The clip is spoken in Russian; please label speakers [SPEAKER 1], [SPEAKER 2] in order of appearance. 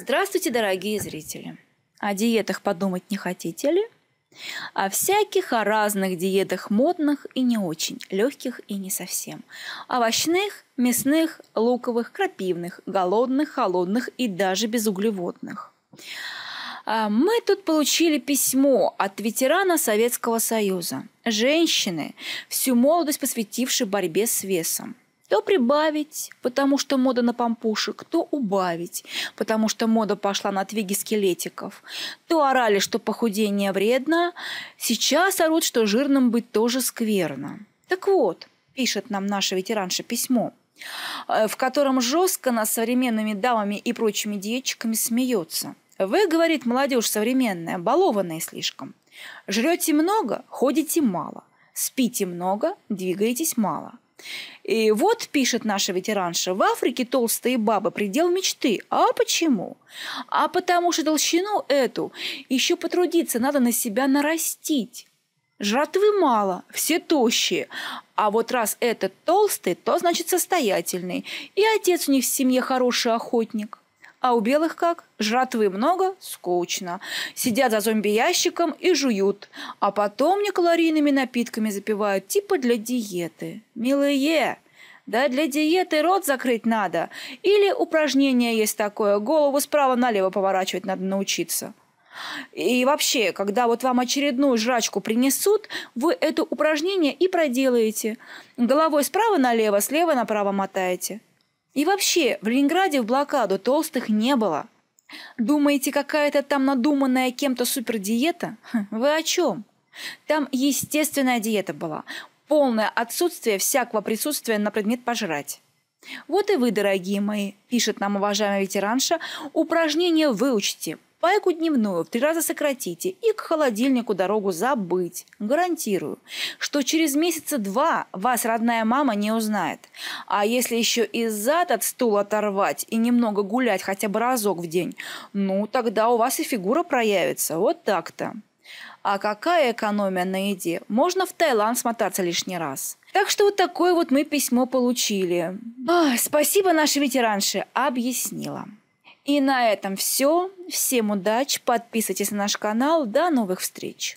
[SPEAKER 1] Здравствуйте, дорогие зрители! О диетах подумать не хотите ли? О всяких, о разных диетах модных и не очень, легких и не совсем. Овощных, мясных, луковых, крапивных, голодных, холодных и даже безуглеводных. А, мы тут получили письмо от ветерана Советского Союза, женщины, всю молодость посвятившей борьбе с весом – то прибавить, потому что мода на помпушек, то убавить, потому что мода пошла на твиги скелетиков. То орали, что похудение вредно, сейчас орут, что жирным быть тоже скверно. Так вот, пишет нам наша ветеранша письмо, э, в котором жестко нас современными дамами и прочими девочками смеется. Вы, говорит молодежь современная, балованная слишком. Жрете много, ходите мало. Спите много, двигаетесь мало – и вот, пишет наша ветеранша, в Африке толстые бабы – предел мечты. А почему? А потому что толщину эту еще потрудиться надо на себя нарастить. Жратвы мало, все тощие. А вот раз этот толстый, то значит состоятельный. И отец у них в семье хороший охотник – а у белых как? Жратвы много, скучно. Сидят за зомби-ящиком и жуют. А потом некалорийными напитками запивают, типа для диеты. Милые, да для диеты рот закрыть надо. Или упражнение есть такое, голову справа налево поворачивать надо научиться. И вообще, когда вот вам очередную жрачку принесут, вы это упражнение и проделаете. Головой справа налево, слева направо мотаете. И вообще, в Ленинграде в блокаду толстых не было. Думаете, какая-то там надуманная кем-то супердиета? Хм, вы о чем? Там естественная диета была. Полное отсутствие всякого присутствия на предмет пожрать. Вот и вы, дорогие мои, пишет нам уважаемая ветеранша, упражнение выучите, Пайку дневную в три раза сократите и к холодильнику дорогу забыть. Гарантирую, что через месяца два вас родная мама не узнает. А если еще и зад от стула оторвать и немного гулять хотя бы разок в день, ну тогда у вас и фигура проявится. Вот так-то. А какая экономия на еде? Можно в Таиланд смотаться лишний раз. Так что вот такое вот мы письмо получили. Ой, спасибо, наша ветеранша объяснила. И на этом все. Всем удачи, подписывайтесь на наш канал. До новых встреч!